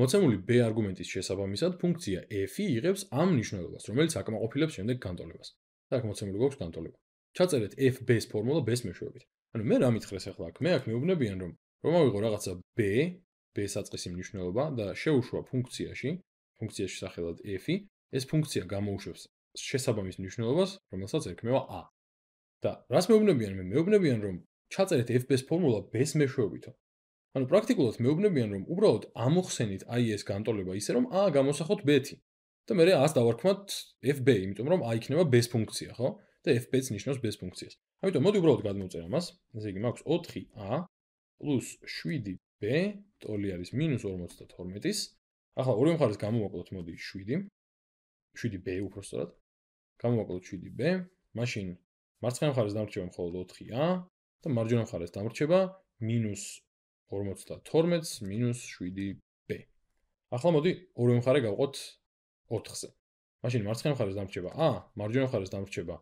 მოცემული b არგუმენტის შესაბამისად ფუნქცია f იღებს ამ მნიშვნელობას, რომელიც აკმაყოფილებს შემდეგ განტოლებას. და აქ მოცემული გვაქვს განტოლება. ჩაწერეთ f b-ს ფორმულა b-ს მეშვეობით. ანუ მე რა მითხრეს ახლა აქ? მე აქ მეუბნებიან რომ რომ ავიღო რაღაცა b, b-ს საწყისი მნიშვნელობა და შეუშვა ფუნქციაში, ფუნქციაში სახელად f, ეს ფუნქცია გამოუშვებს შესაბამის მნიშვნელობას, რომელსაც ერქმევა a. და რას მეუბნებიან მე? მეუბნებიან რომ ჩაწერეთ f b-ს ფორმულა b-ს მეშვეობით, ანუ პრაქტიკულად მეუბნებიან რომ უბრალოდ ამოხსენით აი ეს განტოლება ისე რომ აა გამოსახოთ ბეთი და მე რე 100 დავარქმათ fb იმიტომ რომ აი იქნება ბეს ფუნქცია ხო და fb-ს ნიშნავს ბეს ფუნქციას ამიტომ მოდი უბრალოდ გადმოვწერ ამას ესე იგი მაქვს 4a 7b ტოლი არის -52-ის ახლა ორივე მხარეს გამოვაკლოთ მოდი 7 7b უფრო სწორად გამოვაკლოთ 7b მაშინ მარცხენა მხარეს დამრჩება მხოლოდ 4a და მარჯვენა მხარეს დამრჩება -52 42-7b. ახლა მოდი ორი მხარე გავყოთ 4-ზე. მაშინ მარცხენა მხარეს დამრჩება a, მარჯვენა მხარეს დამრჩება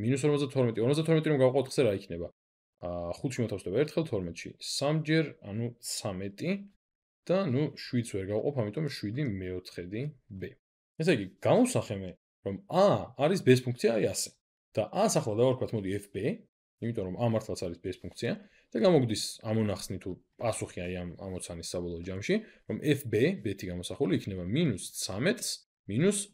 -52. 52 რომ გავყოთ 4-ზე რა იქნება? ა 5-ში მოთავსდება ერთხელ 12-ში. 3-ჯერ, ანუ 13 და ნუ 7-ს ვერ გავყოფ, ამიტომ 7-4b. ესე იგი, გამოსახემე რომ a არის b-ის ფუნქცია, აი ასე. და a-ს ახლა დავარქვათ მოდი fb, იმიტომ რომ ამართლაც არის base ფუნქცია და გამოგდის ამ ონახსნი თუ პასუხი აი ამ ამოცანის საბოლოო ჯამში, რომ fb b-ი გამოსახული იქნება -13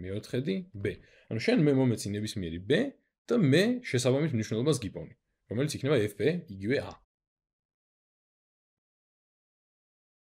-7 b. ანუ შენ მე მომეცი ნებისმიერი b და მე შესაბამის მნიშვნელობას გიპოვნი, რომელიც იქნება fb იგივე a.